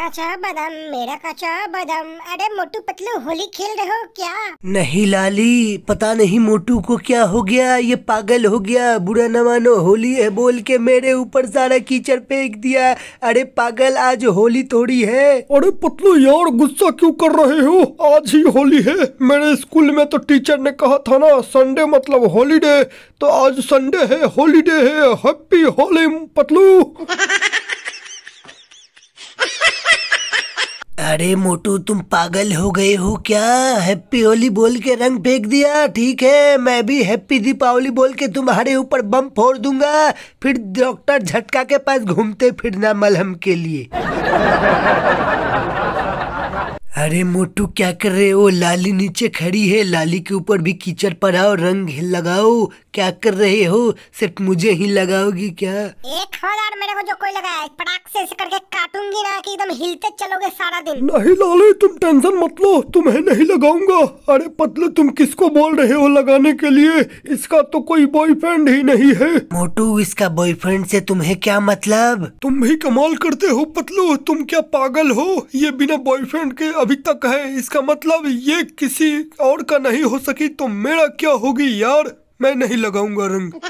काचा बदम मेरा काचा बदम अरे मोटू पतलू होली खेल रहे हो क्या नहीं लाली पता नहीं मोटू को क्या हो गया ये पागल हो गया बुरा न होली है बोल के मेरे ऊपर सारा कीचड़ फेंक दिया अरे पागल आज होली थोड़ी है अरे पतलू यार गुस्सा क्यों कर रहे हो आज ही होली है मेरे स्कूल में तो टीचर ने कहा था ना संडे मतलब हॉलीडे तो आज संडे है हॉलीडे है हैप्पी होली पतलू अरे मोटू तुम पागल हो गए हो क्या हैप्पी होली बोल के रंग फेंक दिया ठीक है मैं भी हैप्पी दीपावली बोल के तुम्हारे ऊपर बम फोड़ दूंगा फिर डॉक्टर झटका के पास घूमते फिरना मलहम के लिए अरे मोटू क्या कर रहे हो लाली नीचे खड़ी है लाली के ऊपर भी कीचड़ पड़ाओ रंग लगाओ क्या कर रहे हो सिर्फ मुझे ही लगाओगी क्या एक यार मेरे को जो कोई लगाया पटाख से करके काटूंगी ना कि एकदम हिलते चलोगे सारा दिन नहीं लाली तुम टेंशन मत लो तुम्हें नहीं लगाऊंगा अरे पतले तुम किसको बोल रहे हो लगाने के लिए इसका तो कोई बॉयफ्रेंड ही नहीं है मोटू इसका बॉयफ्रेंड से तुम्हें क्या मतलब तुम भी कमाल करते हो पतलू तुम क्या पागल हो ये बिना बॉयफ्रेंड के अभी तक है इसका मतलब ये किसी और का नहीं हो सकी तो मेरा क्या होगी यार मैं नहीं लगाऊंगा रंग